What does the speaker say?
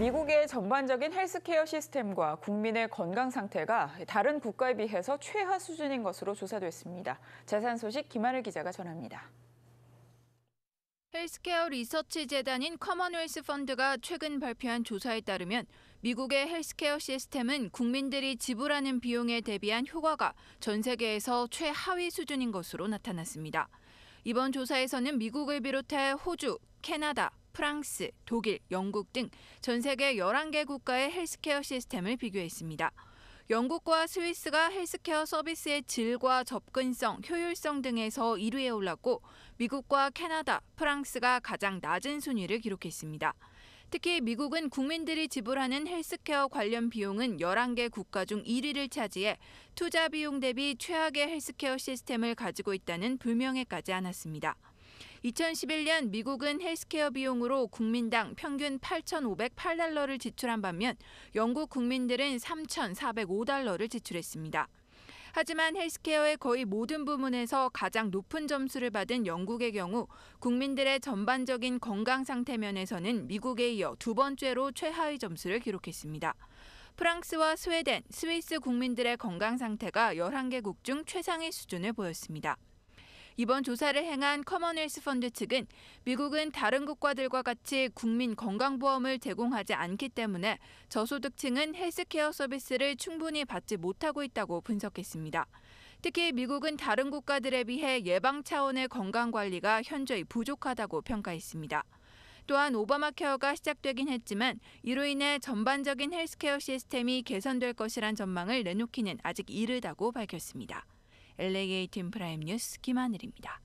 미국의 전반적인 헬스케어 시스템과 국민의 건강 상태가 다른 국가에 비해서 최하 수준인 것으로 조사됐습니다. 재산 소식 김하늘 기자가 전합니다. 헬스케어 리서치 재단인 커먼웰스 펀드가 최근 발표한 조사에 따르면 미국의 헬스케어 시스템은 국민들이 지불하는 비용에 대비한 효과가 전 세계에서 최하위 수준인 것으로 나타났습니다. 이번 조사에서는 미국을 비롯해 호주, 캐나다, 프랑스, 독일, 영국 등 전 세계 11개 국가의 헬스케어 시스템을 비교했습니다. 영국과 스위스가 헬스케어 서비스의 질과 접근성, 효율성 등에서 1위에 올랐고 미국과 캐나다, 프랑스가 가장 낮은 순위를 기록했습니다. 특히 미국은 국민들이 지불하는 헬스케어 관련 비용은 11개 국가 중 1위를 차지해 투자 비용 대비 최악의 헬스케어 시스템을 가지고 있다는 불명예까지 안았습니다. 2011년 미국은 헬스케어 비용으로 국민당 평균 8,508달러를 지출한 반면 영국 국민들은 3,405달러를 지출했습니다. 하지만 헬스케어의 거의 모든 부문에서 가장 높은 점수를 받은 영국의 경우 국민들의 전반적인 건강 상태 면에서는 미국에 이어 두 번째로 최하위 점수를 기록했습니다. 프랑스와 스웨덴, 스위스 국민들의 건강 상태가 11개국 중 최상의 수준을 보였습니다. 이번 조사를 행한 커먼웰스 펀드 측은 미국은 다른 국가들과 같이 국민 건강보험을 제공하지 않기 때문에 저소득층은 헬스케어 서비스를 충분히 받지 못하고 있다고 분석했습니다. 특히 미국은 다른 국가들에 비해 예방 차원의 건강관리가 현저히 부족하다고 평가했습니다. 또한 오바마 케어가 시작되긴 했지만 이로 인해 전반적인 헬스케어 시스템이 개선될 것이란 전망을 내놓기는 아직 이르다고 밝혔습니다. LA 게이트 인 프라임 뉴스 김하늘입니다.